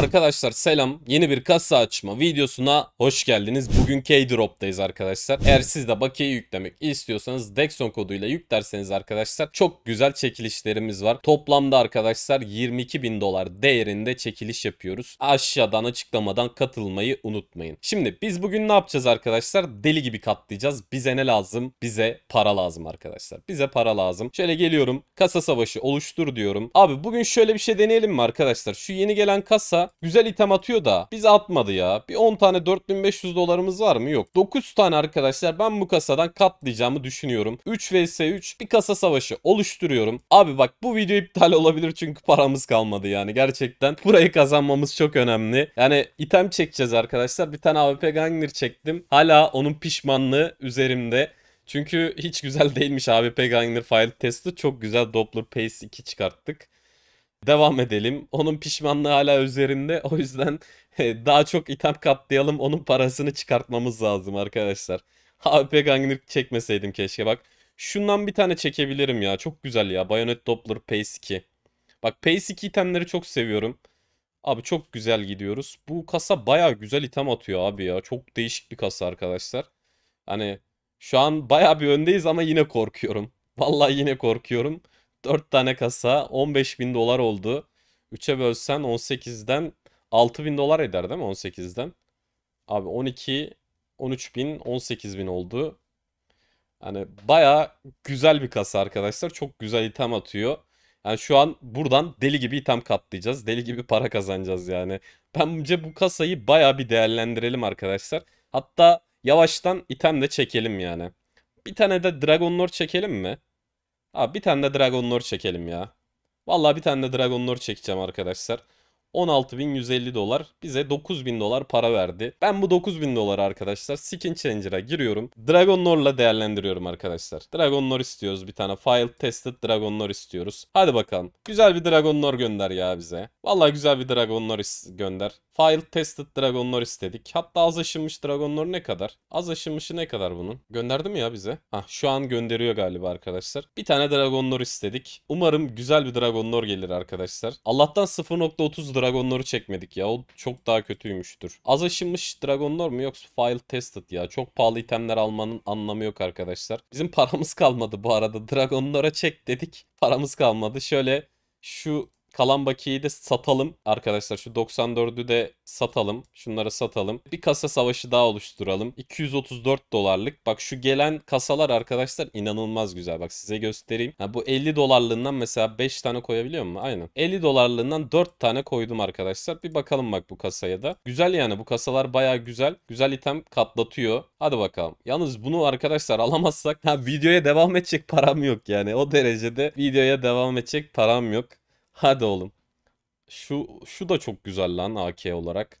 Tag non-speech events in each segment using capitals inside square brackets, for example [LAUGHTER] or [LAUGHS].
Arkadaşlar selam. Yeni bir kasa açma videosuna hoş geldiniz. Bugün K-Drop'tayız arkadaşlar. Eğer siz de bakiyeyi yüklemek istiyorsanız Dexon koduyla yüklerseniz arkadaşlar çok güzel çekilişlerimiz var. Toplamda arkadaşlar 22 bin dolar değerinde çekiliş yapıyoruz. Aşağıdan açıklamadan katılmayı unutmayın. Şimdi biz bugün ne yapacağız arkadaşlar? Deli gibi katlayacağız. Bize ne lazım? Bize para lazım arkadaşlar. Bize para lazım. Şöyle geliyorum. Kasa savaşı oluştur diyorum. Abi bugün şöyle bir şey deneyelim mi arkadaşlar? Şu yeni gelen kasa güzel item atıyor da biz atmadı ya. Bir 10 tane 4500 dolarımız var mı? Yok. 9 tane arkadaşlar ben bu kasadan katlayacağımı düşünüyorum. 3 vs 3 bir kasa savaşı oluşturuyorum. Abi bak bu video iptal olabilir çünkü paramız kalmadı yani gerçekten. Burayı kazanmamız çok önemli. Yani item çekeceğiz arkadaşlar. Bir tane AWP Gangner çektim. Hala onun pişmanlığı üzerimde. Çünkü hiç güzel değilmiş AWP Gangner file Test'i. Çok güzel Doppler Pace 2 çıkarttık. Devam edelim. Onun pişmanlığı hala üzerinde. O yüzden e, daha çok item katlayalım. Onun parasını çıkartmamız lazım arkadaşlar. AWP gangnik çekmeseydim keşke. Bak şundan bir tane çekebilirim ya. Çok güzel ya. Bayonet Doppler Pace 2. Bak Pace 2 itemleri çok seviyorum. Abi çok güzel gidiyoruz. Bu kasa baya güzel item atıyor abi ya. Çok değişik bir kasa arkadaşlar. Hani şu an baya bir öndeyiz ama yine korkuyorum. Vallahi yine korkuyorum. 4 tane kasa 15 bin dolar oldu. 3'e bölsen 18'den 6 bin dolar eder değil mi 18'den? Abi 12, 13 bin, 18 bin oldu. Yani baya güzel bir kasa arkadaşlar. Çok güzel item atıyor. Yani şu an buradan deli gibi item katlayacağız. Deli gibi para kazanacağız yani. Bence bu kasayı baya bir değerlendirelim arkadaşlar. Hatta yavaştan item de çekelim yani. Bir tane de Dragon Lord çekelim mi? Abi bir tane de Dragon Lord çekelim ya. Vallahi bir tane de Dragon Lord çekeceğim arkadaşlar. 16.150 dolar bize 9.000 dolar para verdi. Ben bu 9.000 dolar arkadaşlar Skin Changer'a giriyorum. Dragon Lor'la değerlendiriyorum arkadaşlar. Dragon Lore istiyoruz bir tane. File Tested Dragon Lore istiyoruz. Hadi bakalım. Güzel bir Dragon Lore gönder ya bize. Vallahi güzel bir Dragon Lore gönder. File Tested Dragon Lore istedik. Hatta az aşınmış Dragon Lore ne kadar? Az aşınmışı ne kadar bunun? Gönderdi mi ya bize? Hah şu an gönderiyor galiba arkadaşlar. Bir tane Dragon Lore istedik. Umarım güzel bir Dragon Lore gelir arkadaşlar. Allah'tan 0.30 Dragon Dragonlor'u çekmedik ya. O çok daha kötüymüştür. Az aşınmış Dragonlor mu yoksa File Tested ya. Çok pahalı itemler almanın anlamı yok arkadaşlar. Bizim [LAUGHS] paramız kalmadı bu arada. Dragonlor'a çek dedik. Paramız kalmadı. Şöyle şu Kalan bakiyeyi de satalım arkadaşlar. Şu 94'ü de satalım. Şunları satalım. Bir kasa savaşı daha oluşturalım. 234 dolarlık. Bak şu gelen kasalar arkadaşlar inanılmaz güzel. Bak size göstereyim. Ha, bu 50 dolarlığından mesela 5 tane koyabiliyor mu? Aynen. 50 dolarlığından 4 tane koydum arkadaşlar. Bir bakalım bak bu kasaya da. Güzel yani bu kasalar baya güzel. Güzel item katlatıyor. Hadi bakalım. Yalnız bunu arkadaşlar [LAUGHS] alamazsak ha, videoya devam edecek param yok yani. O derecede videoya devam edecek param yok. Hadi oğlum. Şu şu da çok güzel lan AK olarak.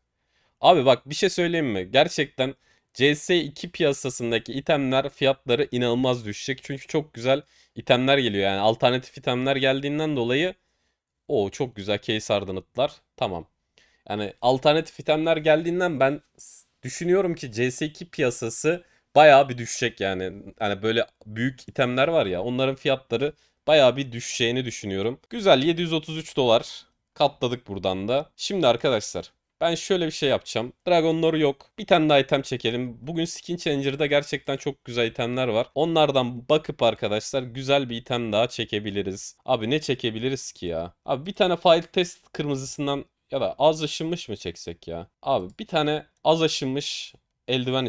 Abi bak bir şey söyleyeyim mi? Gerçekten CS2 piyasasındaki itemler fiyatları inanılmaz düşecek. Çünkü çok güzel itemler geliyor. Yani alternatif itemler geldiğinden dolayı o çok güzel case ardanıtlar. Tamam. Yani alternatif itemler geldiğinden ben düşünüyorum ki CS2 piyasası bayağı bir düşecek yani. Yani böyle büyük itemler var ya onların fiyatları baya bir düşeceğini düşünüyorum. Güzel 733 dolar katladık buradan da. Şimdi arkadaşlar ben şöyle bir şey yapacağım. Dragon Lore yok. Bir tane daha item çekelim. Bugün Skin Changer'da gerçekten çok güzel itemler var. Onlardan bakıp arkadaşlar güzel bir item daha çekebiliriz. Abi ne çekebiliriz ki ya? Abi bir tane file test kırmızısından ya da az aşınmış mı çeksek ya? Abi bir tane az aşınmış eldiven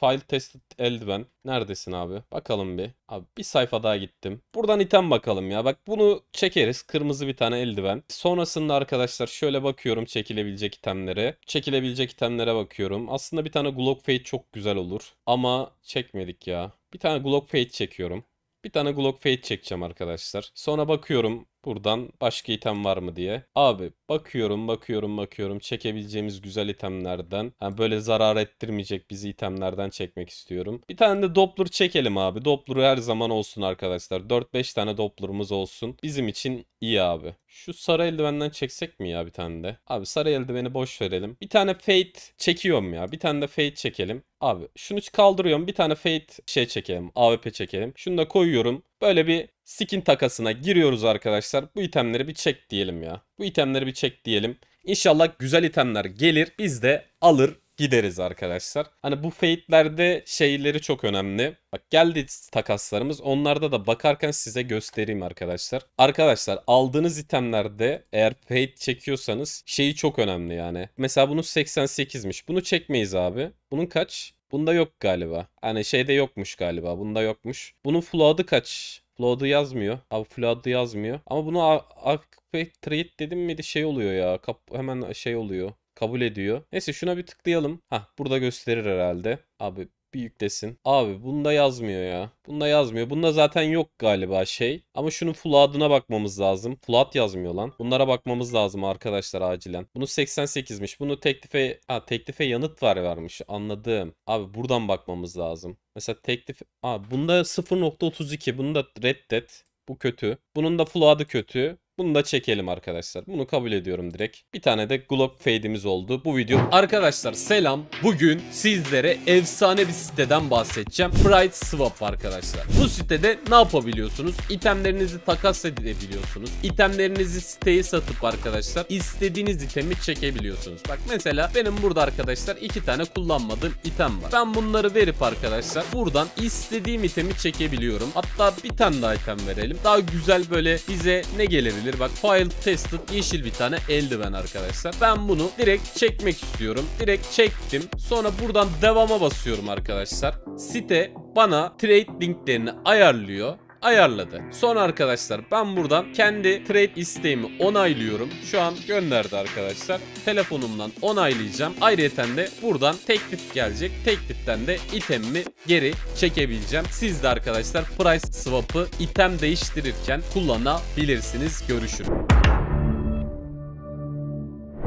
file tested eldiven. Neredesin abi? Bakalım bir. Abi bir sayfa daha gittim. Buradan item bakalım ya. Bak bunu çekeriz. Kırmızı bir tane eldiven. Sonrasında arkadaşlar şöyle bakıyorum çekilebilecek itemlere. Çekilebilecek itemlere bakıyorum. Aslında bir tane Glock Fade çok güzel olur. Ama çekmedik ya. Bir tane Glock Fade çekiyorum. Bir tane Glock Fade çekeceğim arkadaşlar. Sonra bakıyorum Buradan başka item var mı diye. Abi bakıyorum bakıyorum bakıyorum çekebileceğimiz güzel itemlerden. Yani böyle zarar ettirmeyecek bizi itemlerden çekmek istiyorum. Bir tane de Doppler çekelim abi. Doppler her zaman olsun arkadaşlar. 4-5 tane Doppler'ımız olsun. Bizim için iyi abi. Şu sarı eldivenden çeksek mi ya bir tane de? Abi sarı eldiveni boş verelim. Bir tane Fate çekiyorum ya. Bir tane de Fate çekelim. Abi şunu kaldırıyorum. Bir tane Fate şey çekelim. AWP çekelim. Şunu da koyuyorum. Böyle bir skin takasına giriyoruz arkadaşlar. Bu itemleri bir çek diyelim ya. Bu itemleri bir çek diyelim. İnşallah güzel itemler gelir. Biz de alır gideriz arkadaşlar. Hani bu fate'lerde şeyleri çok önemli. Bak geldi takaslarımız. Onlarda da bakarken size göstereyim arkadaşlar. Arkadaşlar aldığınız itemlerde eğer fate çekiyorsanız şeyi çok önemli yani. Mesela bunun 88'miş. Bunu çekmeyiz abi. Bunun kaç? Bunda yok galiba. Hani şeyde yokmuş galiba. Bunda yokmuş. Bunun full kaç? Flood'u yazmıyor. Abi Flood'u yazmıyor. Ama bunu Arcade Trade dedim miydi şey oluyor ya. Kap hemen şey oluyor. Kabul ediyor. Neyse şuna bir tıklayalım. Hah burada gösterir herhalde. Abi bir yüklesin. Abi bunda yazmıyor ya. Bunda yazmıyor. Bunda zaten yok galiba şey. Ama şunun full adına bakmamız lazım. Full yazmıyor lan. Bunlara bakmamız lazım arkadaşlar acilen. Bunu 88'miş. Bunu teklife ha, teklife yanıt var vermiş. Anladım. Abi buradan bakmamız lazım. Mesela teklif Aa, bunda 0.32. Bunu da reddet. Bu kötü. Bunun da full adı kötü. Bunu da çekelim arkadaşlar. Bunu kabul ediyorum direkt. Bir tane de Glock fade'imiz oldu. Bu video arkadaşlar selam. Bugün sizlere efsane bir siteden bahsedeceğim. Pride Swap arkadaşlar. Bu sitede ne yapabiliyorsunuz? İtemlerinizi takas edebiliyorsunuz. İtemlerinizi siteye satıp arkadaşlar istediğiniz itemi çekebiliyorsunuz. Bak mesela benim burada arkadaşlar iki tane kullanmadığım item var. Ben bunları verip arkadaşlar buradan istediğim itemi çekebiliyorum. Hatta bir tane daha item verelim. Daha güzel böyle bize ne gelebilir? verilir. Bak File Tested yeşil bir tane eldiven arkadaşlar. Ben bunu direkt çekmek istiyorum. Direkt çektim. Sonra buradan devama basıyorum arkadaşlar. Site bana trade linklerini ayarlıyor ayarladı. Son arkadaşlar ben buradan kendi trade isteğimi onaylıyorum. Şu an gönderdi arkadaşlar. Telefonumdan onaylayacağım. Ayrıyeten de buradan teklif gelecek. Tekliften de itemimi geri çekebileceğim. Siz de arkadaşlar price swap'ı item değiştirirken kullanabilirsiniz. Görüşürüz.